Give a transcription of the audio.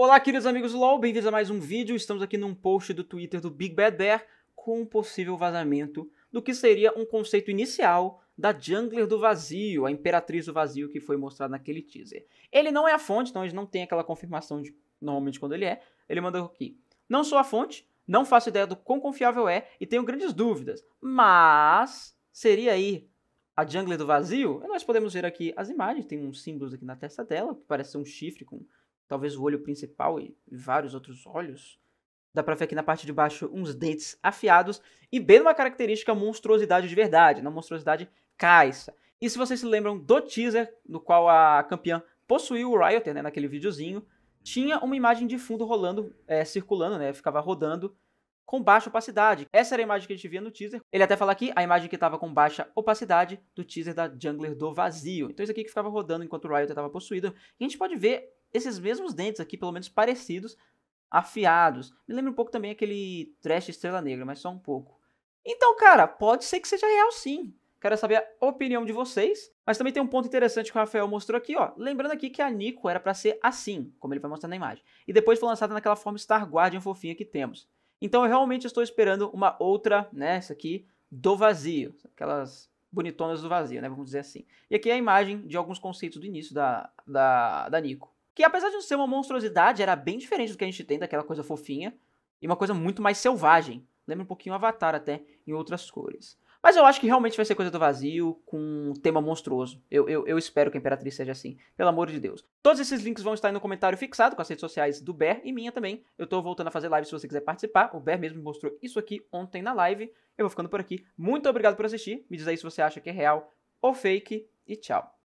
Olá, queridos amigos do LoL, bem-vindos a mais um vídeo. Estamos aqui num post do Twitter do Big Bad Bear com um possível vazamento do que seria um conceito inicial da Jungler do Vazio, a Imperatriz do Vazio que foi mostrado naquele teaser. Ele não é a fonte, então a gente não tem aquela confirmação de normalmente quando ele é. Ele mandou aqui. Não sou a fonte, não faço ideia do quão confiável é e tenho grandes dúvidas, mas seria aí a Jungler do Vazio? Nós podemos ver aqui as imagens, tem uns símbolos aqui na testa dela, que parece ser um chifre com talvez o olho principal e vários outros olhos. Dá pra ver aqui na parte de baixo uns dentes afiados e bem uma característica monstruosidade de verdade, não monstruosidade caixa. E se vocês se lembram do teaser, no qual a campeã possuiu o Rioter, né, naquele videozinho, tinha uma imagem de fundo rolando, é, circulando, né, ficava rodando com baixa opacidade. Essa era a imagem que a gente via no teaser. Ele até fala aqui a imagem que estava com baixa opacidade do teaser da Jungler do Vazio. Então isso aqui que ficava rodando enquanto o Riot estava possuído. E a gente pode ver esses mesmos dentes aqui, pelo menos parecidos, afiados. Me lembra um pouco também aquele trash Estrela Negra, mas só um pouco. Então, cara, pode ser que seja real sim. Quero saber a opinião de vocês. Mas também tem um ponto interessante que o Rafael mostrou aqui, ó. Lembrando aqui que a Nico era para ser assim, como ele vai mostrar na imagem. E depois foi lançada naquela forma Star Guardian fofinha que temos. Então eu realmente estou esperando uma outra, né, essa aqui, do vazio. Aquelas bonitonas do vazio, né, vamos dizer assim. E aqui é a imagem de alguns conceitos do início da, da, da Nico que apesar de não ser uma monstruosidade, era bem diferente do que a gente tem, daquela coisa fofinha, e uma coisa muito mais selvagem. Lembra um pouquinho Avatar até, em outras cores. Mas eu acho que realmente vai ser coisa do vazio, com um tema monstruoso. Eu, eu, eu espero que a Imperatriz seja assim, pelo amor de Deus. Todos esses links vão estar aí no comentário fixado, com as redes sociais do Ber e minha também. Eu tô voltando a fazer live se você quiser participar. O Ber mesmo mostrou isso aqui ontem na live. Eu vou ficando por aqui. Muito obrigado por assistir. Me diz aí se você acha que é real ou fake. E tchau.